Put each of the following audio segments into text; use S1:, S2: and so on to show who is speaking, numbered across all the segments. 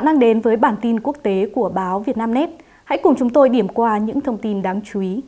S1: bạn đang đến với bản tin quốc tế của báo Vietnamnet. Hãy cùng chúng tôi điểm qua những thông tin đáng chú ý.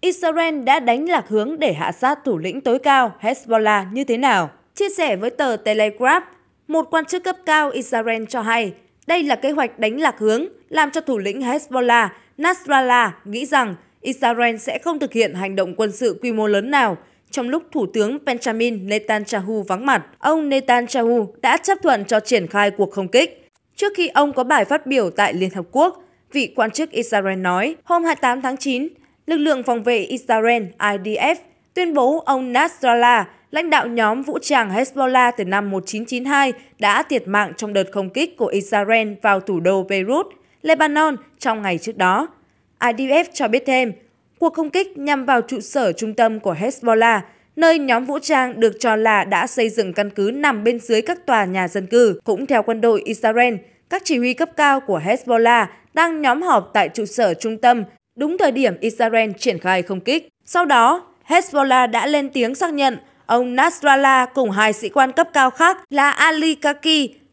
S2: Israel đã đánh lạc hướng để hạ sát thủ lĩnh tối cao Hezbollah như thế nào? Chia sẻ với tờ Telegraph, một quan chức cấp cao Israel cho hay đây là kế hoạch đánh lạc hướng làm cho thủ lĩnh Hezbollah Nasrallah nghĩ rằng Israel sẽ không thực hiện hành động quân sự quy mô lớn nào trong lúc Thủ tướng Benjamin Netanyahu vắng mặt, ông Netanyahu đã chấp thuận cho triển khai cuộc không kích. Trước khi ông có bài phát biểu tại Liên Hợp Quốc, vị quan chức Israel nói hôm 28 tháng 9, lực lượng phòng vệ Israel IDF tuyên bố ông Nasrallah, lãnh đạo nhóm vũ trang Hezbollah từ năm 1992, đã thiệt mạng trong đợt không kích của Israel vào thủ đô Beirut, Lebanon trong ngày trước đó. IDF cho biết thêm, cuộc không kích nhằm vào trụ sở trung tâm của Hezbollah, nơi nhóm vũ trang được cho là đã xây dựng căn cứ nằm bên dưới các tòa nhà dân cư. Cũng theo quân đội Israel, các chỉ huy cấp cao của Hezbollah đang nhóm họp tại trụ sở trung tâm đúng thời điểm Israel triển khai không kích. Sau đó, Hezbollah đã lên tiếng xác nhận ông Nasrallah cùng hai sĩ quan cấp cao khác là Ali Kaki,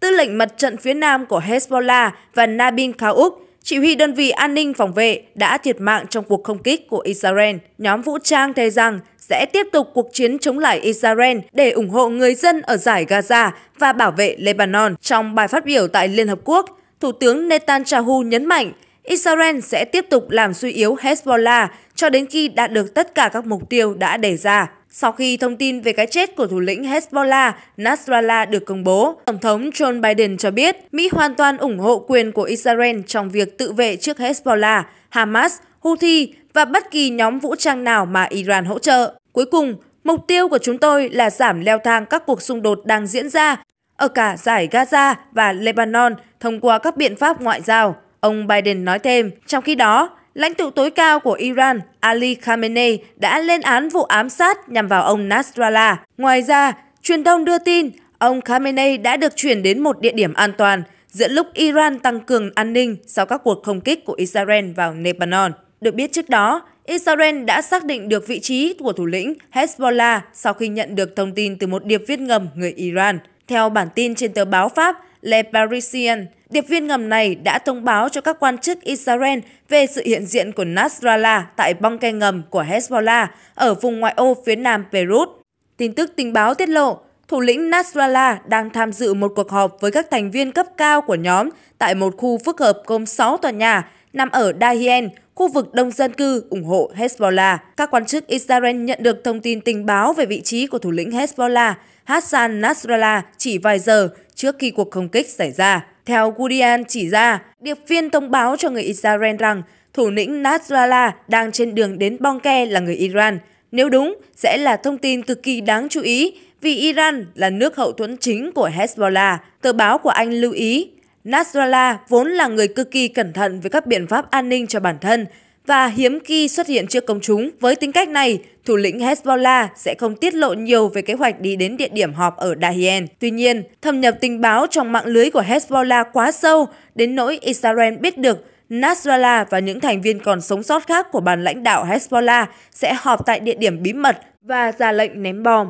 S2: tư lệnh mặt trận phía nam của Hezbollah và Nabil Kaouk, chỉ huy đơn vị an ninh phòng vệ đã thiệt mạng trong cuộc không kích của Israel. Nhóm vũ trang thề rằng sẽ tiếp tục cuộc chiến chống lại Israel để ủng hộ người dân ở giải Gaza và bảo vệ Lebanon. Trong bài phát biểu tại Liên Hợp Quốc, Thủ tướng Netanyahu nhấn mạnh Israel sẽ tiếp tục làm suy yếu Hezbollah cho đến khi đạt được tất cả các mục tiêu đã đề ra. Sau khi thông tin về cái chết của thủ lĩnh Hezbollah Nasrallah được công bố, Tổng thống Joe Biden cho biết Mỹ hoàn toàn ủng hộ quyền của Israel trong việc tự vệ trước Hezbollah, Hamas, Houthi và bất kỳ nhóm vũ trang nào mà Iran hỗ trợ. Cuối cùng, mục tiêu của chúng tôi là giảm leo thang các cuộc xung đột đang diễn ra ở cả giải Gaza và Lebanon thông qua các biện pháp ngoại giao, ông Biden nói thêm. Trong khi đó, lãnh tụ tối cao của Iran Ali Khamenei đã lên án vụ ám sát nhằm vào ông Nasrallah. Ngoài ra, truyền thông đưa tin ông Khamenei đã được chuyển đến một địa điểm an toàn giữa lúc Iran tăng cường an ninh sau các cuộc không kích của Israel vào Lebanon. Được biết trước đó, Israel đã xác định được vị trí của thủ lĩnh Hezbollah sau khi nhận được thông tin từ một điệp viết ngầm người Iran. Theo bản tin trên tờ báo Pháp, Le Parisien. Điệp viên ngầm này đã thông báo cho các quan chức Israel về sự hiện diện của Nasrallah tại băng ke ngầm của Hezbollah ở vùng ngoại ô phía nam Beirut. Tin tức tình báo tiết lộ, thủ lĩnh Nasrallah đang tham dự một cuộc họp với các thành viên cấp cao của nhóm tại một khu phức hợp gồm 6 tòa nhà nằm ở Dahien, khu vực đông dân cư ủng hộ Hezbollah. Các quan chức Israel nhận được thông tin tình báo về vị trí của thủ lĩnh Hezbollah Hassan Nasrallah chỉ vài giờ trước khi cuộc không kích xảy ra. Theo Guardian chỉ ra, điệp viên thông báo cho người Israel rằng thủ lĩnh Nasrallah đang trên đường đến Bonke là người Iran. Nếu đúng, sẽ là thông tin cực kỳ đáng chú ý vì Iran là nước hậu thuẫn chính của Hezbollah. Tờ báo của Anh lưu ý, Nasrallah vốn là người cực kỳ cẩn thận với các biện pháp an ninh cho bản thân, và hiếm khi xuất hiện trước công chúng. Với tính cách này, thủ lĩnh Hezbollah sẽ không tiết lộ nhiều về kế hoạch đi đến địa điểm họp ở Dahiel. Tuy nhiên, thâm nhập tình báo trong mạng lưới của Hezbollah quá sâu đến nỗi Israel biết được Nasrallah và những thành viên còn sống sót khác của bàn lãnh đạo Hezbollah sẽ họp tại địa điểm bí mật và ra lệnh ném bom.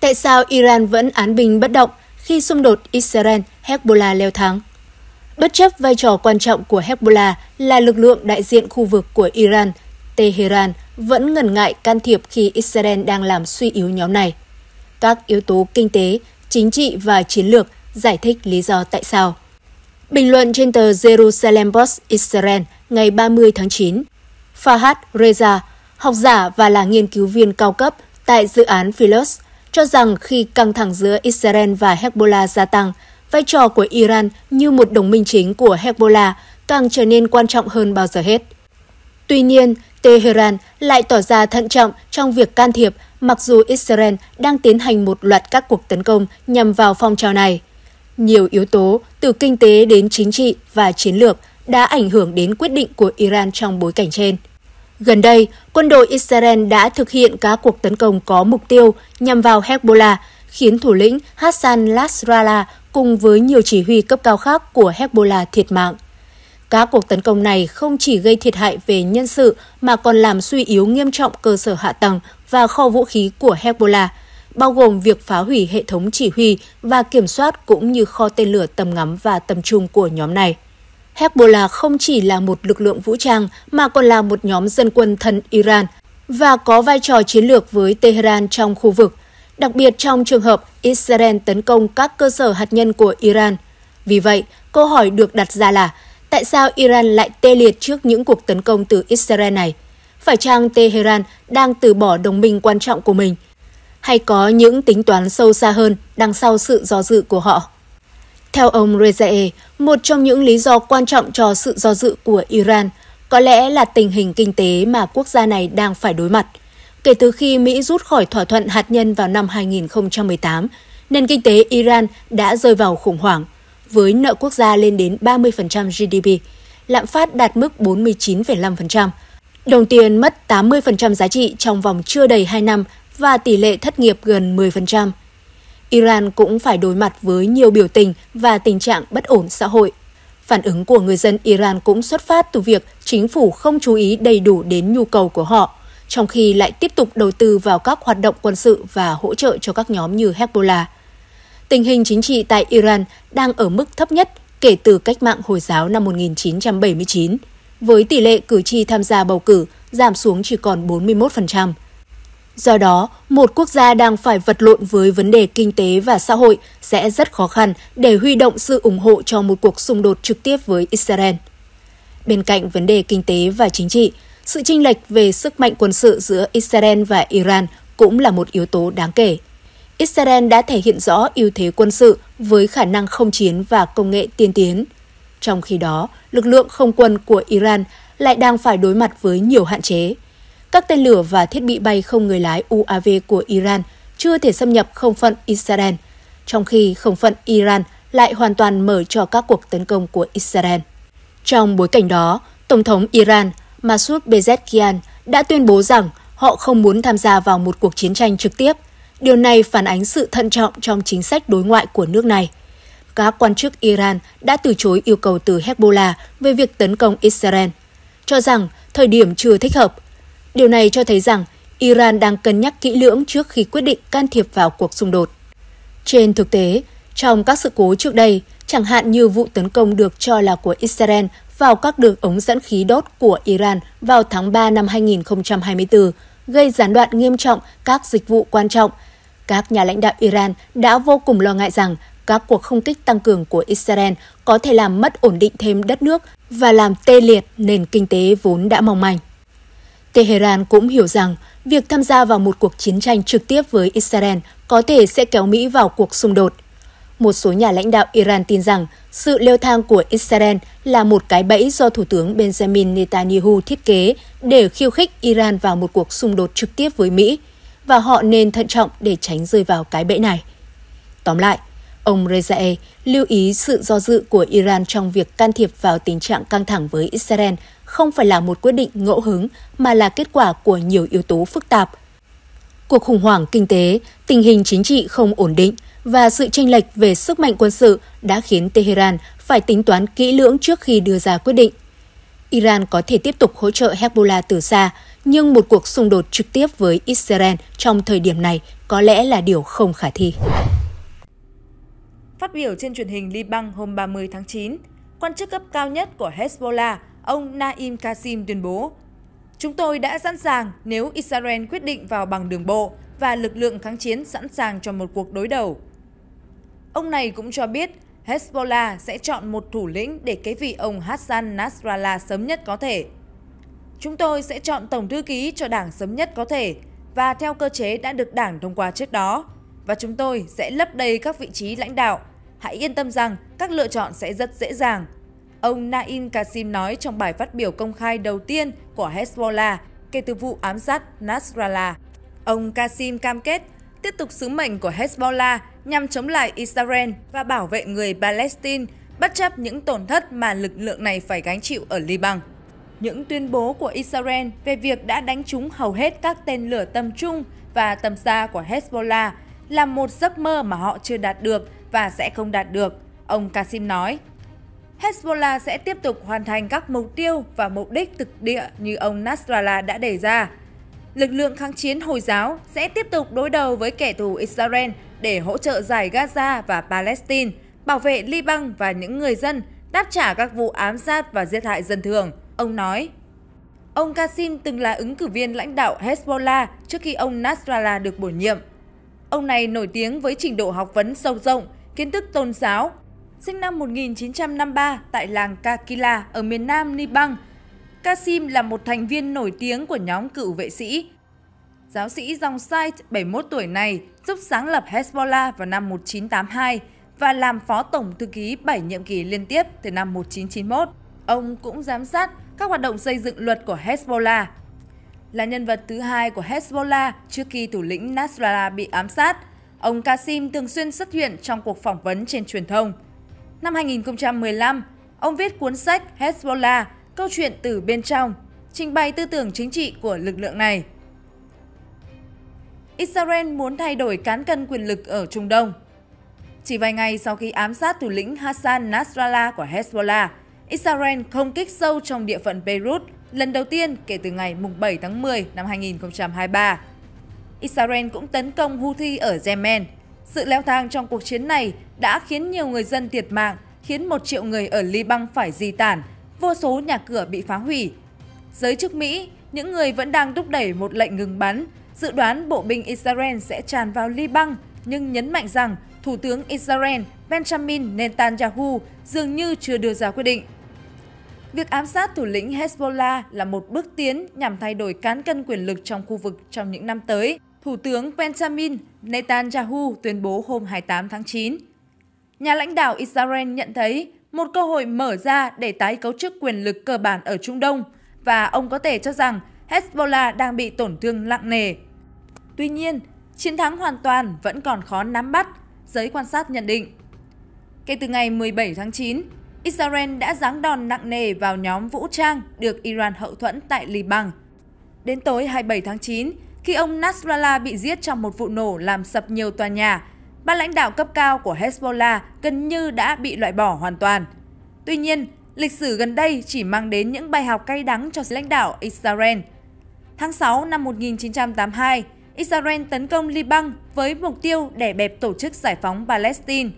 S1: Tại sao Iran vẫn án bình bất động khi xung đột Israel-Hezbollah leo thang? Bất chấp vai trò quan trọng của Hezbollah là lực lượng đại diện khu vực của Iran, Tehran vẫn ngần ngại can thiệp khi Israel đang làm suy yếu nhóm này. Các yếu tố kinh tế, chính trị và chiến lược giải thích lý do tại sao. Bình luận trên tờ Jerusalem Post Israel ngày 30 tháng 9, Fahad Reza, học giả và là nghiên cứu viên cao cấp tại dự án Philos, cho rằng khi căng thẳng giữa Israel và Hezbollah gia tăng, vai trò của Iran như một đồng minh chính của Hezbollah càng trở nên quan trọng hơn bao giờ hết. Tuy nhiên, Tehran lại tỏ ra thận trọng trong việc can thiệp mặc dù Israel đang tiến hành một loạt các cuộc tấn công nhằm vào phong trào này. Nhiều yếu tố, từ kinh tế đến chính trị và chiến lược, đã ảnh hưởng đến quyết định của Iran trong bối cảnh trên. Gần đây, quân đội Israel đã thực hiện các cuộc tấn công có mục tiêu nhằm vào Hezbollah, khiến thủ lĩnh Hassan Nasrallah cùng với nhiều chỉ huy cấp cao khác của Hezbollah thiệt mạng. Các cuộc tấn công này không chỉ gây thiệt hại về nhân sự mà còn làm suy yếu nghiêm trọng cơ sở hạ tầng và kho vũ khí của Hezbollah, bao gồm việc phá hủy hệ thống chỉ huy và kiểm soát cũng như kho tên lửa tầm ngắm và tầm trung của nhóm này. Hezbollah không chỉ là một lực lượng vũ trang mà còn là một nhóm dân quân thân Iran và có vai trò chiến lược với Tehran trong khu vực, đặc biệt trong trường hợp Israel tấn công các cơ sở hạt nhân của Iran. Vì vậy, câu hỏi được đặt ra là tại sao Iran lại tê liệt trước những cuộc tấn công từ Israel này? Phải chăng Tehran đang từ bỏ đồng minh quan trọng của mình? Hay có những tính toán sâu xa hơn đằng sau sự do dự của họ? Theo ông Rezae, một trong những lý do quan trọng cho sự do dự của Iran có lẽ là tình hình kinh tế mà quốc gia này đang phải đối mặt – kể từ khi Mỹ rút khỏi thỏa thuận hạt nhân vào năm 2018, nền kinh tế Iran đã rơi vào khủng hoảng, với nợ quốc gia lên đến 30% GDP, lạm phát đạt mức 49,5%, đồng tiền mất 80% giá trị trong vòng chưa đầy 2 năm và tỷ lệ thất nghiệp gần 10%. Iran cũng phải đối mặt với nhiều biểu tình và tình trạng bất ổn xã hội. Phản ứng của người dân Iran cũng xuất phát từ việc chính phủ không chú ý đầy đủ đến nhu cầu của họ – trong khi lại tiếp tục đầu tư vào các hoạt động quân sự và hỗ trợ cho các nhóm như Hezbollah. Tình hình chính trị tại Iran đang ở mức thấp nhất kể từ cách mạng Hồi giáo năm 1979, với tỷ lệ cử tri tham gia bầu cử giảm xuống chỉ còn 41%. Do đó, một quốc gia đang phải vật lộn với vấn đề kinh tế và xã hội sẽ rất khó khăn để huy động sự ủng hộ cho một cuộc xung đột trực tiếp với Israel. Bên cạnh vấn đề kinh tế và chính trị, sự chênh lệch về sức mạnh quân sự giữa Israel và Iran cũng là một yếu tố đáng kể. Israel đã thể hiện rõ ưu thế quân sự với khả năng không chiến và công nghệ tiên tiến. Trong khi đó, lực lượng không quân của Iran lại đang phải đối mặt với nhiều hạn chế. Các tên lửa và thiết bị bay không người lái UAV của Iran chưa thể xâm nhập không phận Israel, trong khi không phận Iran lại hoàn toàn mở cho các cuộc tấn công của Israel. Trong bối cảnh đó, Tổng thống Iran Masoud Pezeshkian đã tuyên bố rằng họ không muốn tham gia vào một cuộc chiến tranh trực tiếp. Điều này phản ánh sự thận trọng trong chính sách đối ngoại của nước này. Các quan chức Iran đã từ chối yêu cầu từ Hezbollah về việc tấn công Israel, cho rằng thời điểm chưa thích hợp. Điều này cho thấy rằng Iran đang cân nhắc kỹ lưỡng trước khi quyết định can thiệp vào cuộc xung đột. Trên thực tế, trong các sự cố trước đây, chẳng hạn như vụ tấn công được cho là của Israel vào các đường ống dẫn khí đốt của Iran vào tháng 3 năm 2024, gây gián đoạn nghiêm trọng các dịch vụ quan trọng. Các nhà lãnh đạo Iran đã vô cùng lo ngại rằng các cuộc không kích tăng cường của Israel có thể làm mất ổn định thêm đất nước và làm tê liệt nền kinh tế vốn đã mong manh. Tehran cũng hiểu rằng việc tham gia vào một cuộc chiến tranh trực tiếp với Israel có thể sẽ kéo Mỹ vào cuộc xung đột một số nhà lãnh đạo Iran tin rằng sự leo thang của Israel là một cái bẫy do Thủ tướng Benjamin Netanyahu thiết kế để khiêu khích Iran vào một cuộc xung đột trực tiếp với Mỹ, và họ nên thận trọng để tránh rơi vào cái bẫy này. Tóm lại, ông Rezae lưu ý sự do dự của Iran trong việc can thiệp vào tình trạng căng thẳng với Israel không phải là một quyết định ngẫu hứng mà là kết quả của nhiều yếu tố phức tạp. Cuộc khủng hoảng kinh tế, tình hình chính trị không ổn định – và sự tranh lệch về sức mạnh quân sự đã khiến Tehran phải tính toán kỹ lưỡng trước khi đưa ra quyết định. Iran có thể tiếp tục hỗ trợ Hezbollah từ xa, nhưng một cuộc xung đột trực tiếp với Israel trong thời điểm này có lẽ là điều không khả thi.
S2: Phát biểu trên truyền hình Liban hôm 30 tháng 9, quan chức cấp cao nhất của Hezbollah, ông Naim Kasim tuyên bố Chúng tôi đã sẵn sàng nếu Israel quyết định vào bằng đường bộ và lực lượng kháng chiến sẵn sàng cho một cuộc đối đầu. Ông này cũng cho biết Hezbollah sẽ chọn một thủ lĩnh để kế vị ông Hassan Nasrallah sớm nhất có thể. Chúng tôi sẽ chọn tổng thư ký cho đảng sớm nhất có thể và theo cơ chế đã được đảng thông qua trước đó. Và chúng tôi sẽ lấp đầy các vị trí lãnh đạo. Hãy yên tâm rằng các lựa chọn sẽ rất dễ dàng. Ông Naim Kasim nói trong bài phát biểu công khai đầu tiên của Hezbollah kể từ vụ ám sát Nasrallah. Ông Kasim cam kết tiếp tục sứ mệnh của Hezbollah nhằm chống lại Israel và bảo vệ người Palestine bất chấp những tổn thất mà lực lượng này phải gánh chịu ở Liban. Những tuyên bố của Israel về việc đã đánh trúng hầu hết các tên lửa tầm trung và tầm xa của Hezbollah là một giấc mơ mà họ chưa đạt được và sẽ không đạt được, ông Kasim nói. Hezbollah sẽ tiếp tục hoàn thành các mục tiêu và mục đích thực địa như ông Nasrallah đã đề ra. Lực lượng kháng chiến Hồi giáo sẽ tiếp tục đối đầu với kẻ thù Israel để hỗ trợ giải Gaza và Palestine, bảo vệ Liban và những người dân, đáp trả các vụ ám sát và giết hại dân thường. Ông nói, ông Qasim từng là ứng cử viên lãnh đạo Hezbollah trước khi ông Nasrallah được bổ nhiệm. Ông này nổi tiếng với trình độ học vấn sâu rộng, kiến thức tôn giáo, sinh năm 1953 tại làng Kakila ở miền nam Liban. Qasim là một thành viên nổi tiếng của nhóm cựu vệ sĩ giáo sĩ dòng Said 71 tuổi này giúp sáng lập Hezbollah vào năm 1982 và làm phó tổng thư ký 7 nhiệm kỳ liên tiếp từ năm 1991. Ông cũng giám sát các hoạt động xây dựng luật của Hezbollah. Là nhân vật thứ hai của Hezbollah trước khi thủ lĩnh Nasrallah bị ám sát, ông Kasim thường xuyên xuất hiện trong cuộc phỏng vấn trên truyền thông. Năm 2015, ông viết cuốn sách Hezbollah, câu chuyện từ bên trong, trình bày tư tưởng chính trị của lực lượng này. Israel muốn thay đổi cán cân quyền lực ở Trung Đông. Chỉ vài ngày sau khi ám sát thủ lĩnh Hassan Nasrallah của Hezbollah, Israel không kích sâu trong địa phận Beirut lần đầu tiên kể từ ngày 7 tháng 10 năm 2023. Israel cũng tấn công Houthi ở Yemen. Sự leo thang trong cuộc chiến này đã khiến nhiều người dân thiệt mạng, khiến một triệu người ở Liban phải di tản, vô số nhà cửa bị phá hủy. Giới chức Mỹ, những người vẫn đang thúc đẩy một lệnh ngừng bắn Dự đoán bộ binh Israel sẽ tràn vào Liban, nhưng nhấn mạnh rằng Thủ tướng Israel Benjamin Netanyahu dường như chưa đưa ra quyết định. Việc ám sát thủ lĩnh Hezbollah là một bước tiến nhằm thay đổi cán cân quyền lực trong khu vực trong những năm tới, Thủ tướng Benjamin Netanyahu tuyên bố hôm 28 tháng 9. Nhà lãnh đạo Israel nhận thấy một cơ hội mở ra để tái cấu trúc quyền lực cơ bản ở Trung Đông và ông có thể cho rằng Hezbollah đang bị tổn thương nặng nề. Tuy nhiên, chiến thắng hoàn toàn vẫn còn khó nắm bắt, giới quan sát nhận định. Kể từ ngày 17 tháng 9, Israel đã giáng đòn nặng nề vào nhóm vũ trang được Iran hậu thuẫn tại Liban. Đến tối 27 tháng 9, khi ông Nasrallah bị giết trong một vụ nổ làm sập nhiều tòa nhà, ban lãnh đạo cấp cao của Hezbollah gần như đã bị loại bỏ hoàn toàn. Tuy nhiên, lịch sử gần đây chỉ mang đến những bài học cay đắng cho lãnh đạo Israel – Tháng 6 năm 1982, Israel tấn công Liban với mục tiêu đè bẹp tổ chức giải phóng Palestine.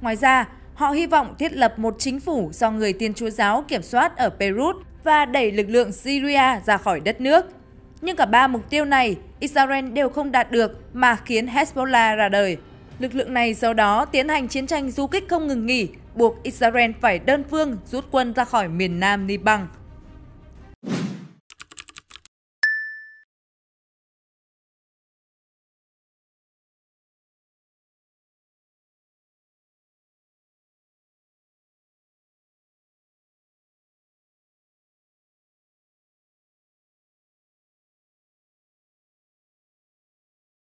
S2: Ngoài ra, họ hy vọng thiết lập một chính phủ do người Thiên Chúa giáo kiểm soát ở Beirut và đẩy lực lượng Syria ra khỏi đất nước. Nhưng cả ba mục tiêu này, Israel đều không đạt được mà khiến Hezbollah ra đời. Lực lượng này sau đó tiến hành chiến tranh du kích không ngừng nghỉ, buộc Israel phải đơn phương rút quân ra khỏi miền nam Liban.